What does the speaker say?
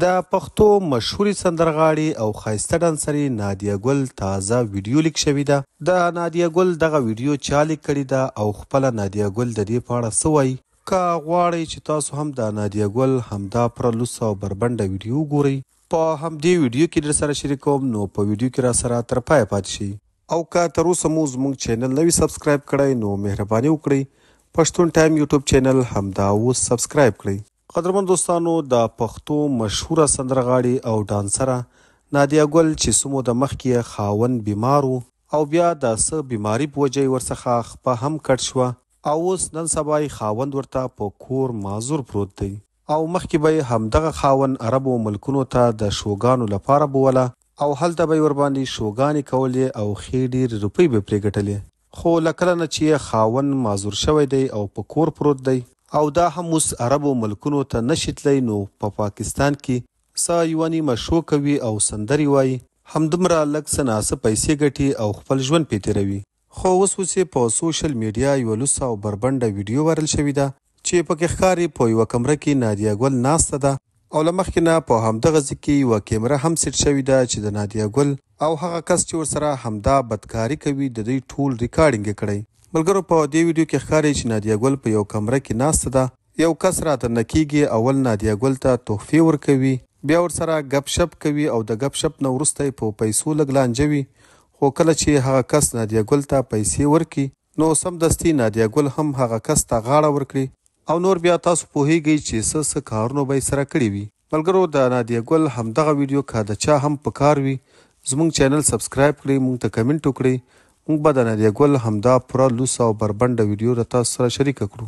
د پښتو مشهوري سندرغاړي او خایسته ډانسري نادیا ګل تازه ویډیو لیک شوې ده د نادیا ګل دغه ویډیو چا لیک کړی ده او خپل نادیا ګل د دې په اړه سوای کا غواړي چې تاسو هم د نادیا ګل همدا پر لوس او بربند ویډیو ګوري په همدې ویډیو کې در سره شریکوم نو په ویډیو کې را سره تر پای پات شي او که تر اوسه مو زموږ چینل نوی سبسکرایب کړئ نو مهرباني وکړئ پښتون ټایم یوټیوب چینل همدا اوس سبسکرایب کړئ قدرمن دوستانو د پښتو مشهوره سندرغاړي او ډانسره نادیا ګل چې سمو د مخ کې خاون بیمارو او بیا د س بیماری په وجې ورڅخه خپه هم کټ شو او اوس نن سبا یې خاوند ورته په کور مازور پروت دی او مخکې به همدغه خاون عربو ملکونو ته د شوګانو لپاره بوله او هلته به ور باندې شوګانې کولې او خې ډیر روپۍ به پرې ګټلې خو لکه نه چې خاون مازور شوی دی او په کور پروت دی او دا هم اوس عربو ملکونو ته نشیتلی نو په پا پاکستان کې سا یوانی مشو کوي او سندري وای همدمره لږ سناسه پیسې ګټي او خپل ژوند پیتیروي خو اوس اوسې په سوشل میډیا یو لوسا او بربنده ویډیو ورل شوې ده چې پکې ښکاری په یو کمره کې نادیا ګل ناسته ده او لمخکې نه په همدغه ځکه یو کیمره هم سیټ شوې ده چې د نادیا ګل او هغه کس چې ورسره همدا بدکاری کوي د دې ټول ریکارډینګ کړي ملګرو په دې ویډیو کې ښکارې چې نادیا ګل په یو کمره کې ناشته ده یو کس راته نکیږي اول نادیا ګل ته تحفې ورکوي بیا ور سره غپ شپ کوي او د غپ شپ نو ورسته په پیسو لګلانجوي خو کله چې هغه کس نادیا ګل ته پیسې ورکي نو سم دستي نادیا ګل هم هغه کس ته غاړه ورکړي او نور بیا تاسو په هیږي چې سس کارونه به سره کړی وي ملګرو د نادیا ګل همدغه ویډیو کا د چا هم پکار وي زموږ چینل سبسکرایب کړئ مونږ ته کمنټ وکړئ موږ به د ناریا ګل همدا پوره لوڅه او بربنډه ویډیو له تاسو سره شریکه کړو